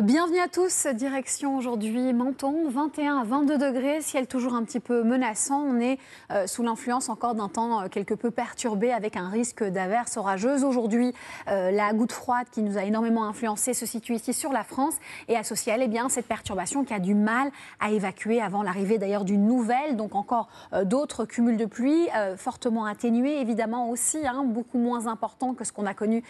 Bienvenue à tous, direction aujourd'hui Menton, 21 à 22 degrés, ciel toujours un petit peu menaçant, on est euh, sous l'influence encore d'un temps euh, quelque peu perturbé avec un risque d'averses orageuses. Aujourd'hui, euh, la goutte froide qui nous a énormément influencé se situe ici sur la France et associée à elle, eh bien, cette perturbation qui a du mal à évacuer avant l'arrivée d'ailleurs d'une nouvelle, donc encore d'autres cumuls de pluie, fortement atténués évidemment aussi, hein, beaucoup moins important que ce qu'on a connu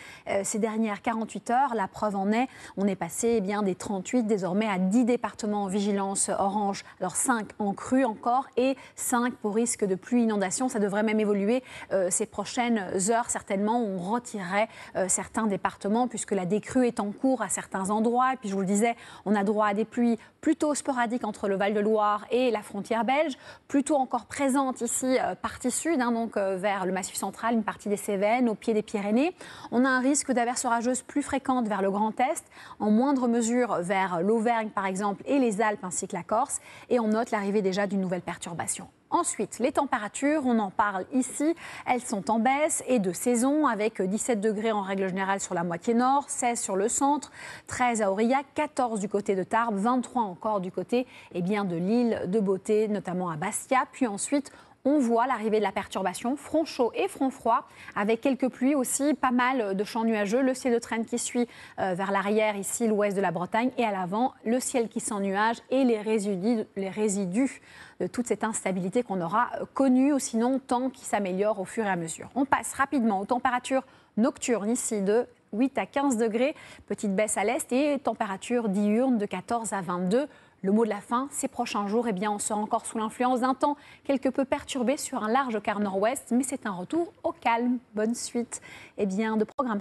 ces dernières 48 heures. La preuve en est, on est passé eh bien des 38, désormais à 10 départements en vigilance orange, alors 5 en crue encore et 5 pour risque de pluie inondation. Ça devrait même évoluer euh, ces prochaines heures, certainement. On retirerait euh, certains départements puisque la décrue est en cours à certains endroits. Et puis, je vous le disais, on a droit à des pluies plutôt sporadiques entre le Val-de-Loire et la frontière belge, plutôt encore présentes ici, euh, partie sud, hein, donc vers le Massif central, une partie des Cévennes, au pied des Pyrénées. On a un risque d'averses orageuses plus fréquentes vers le Grand Est, en moindre mesure vers l'Auvergne, par exemple, et les Alpes ainsi que la Corse. Et on note l'arrivée déjà d'une nouvelle perturbation. Ensuite, les températures, on en parle ici, elles sont en baisse et de saison avec 17 degrés en règle générale sur la moitié nord, 16 sur le centre, 13 à Aurillac, 14 du côté de Tarbes, 23 encore du côté et eh bien, de l'île de Beauté, notamment à Bastia. Puis ensuite, on voit l'arrivée de la perturbation, front chaud et front froid, avec quelques pluies aussi, pas mal de champs nuageux, le ciel de traîne qui suit euh, vers l'arrière, ici l'ouest de la Bretagne, et à l'avant, le ciel qui s'ennuage et les résidus, les résidus de toute cette instabilité qu'on aura euh, connue, ou sinon tant qui s'améliore au fur et à mesure. On passe rapidement aux températures nocturnes ici de 8 à 15 degrés. Petite baisse à l'est et température diurne de 14 à 22. Le mot de la fin, ces prochains jours, eh bien, on sera encore sous l'influence d'un temps quelque peu perturbé sur un large quart nord-ouest, mais c'est un retour au calme. Bonne suite et eh bien, de programme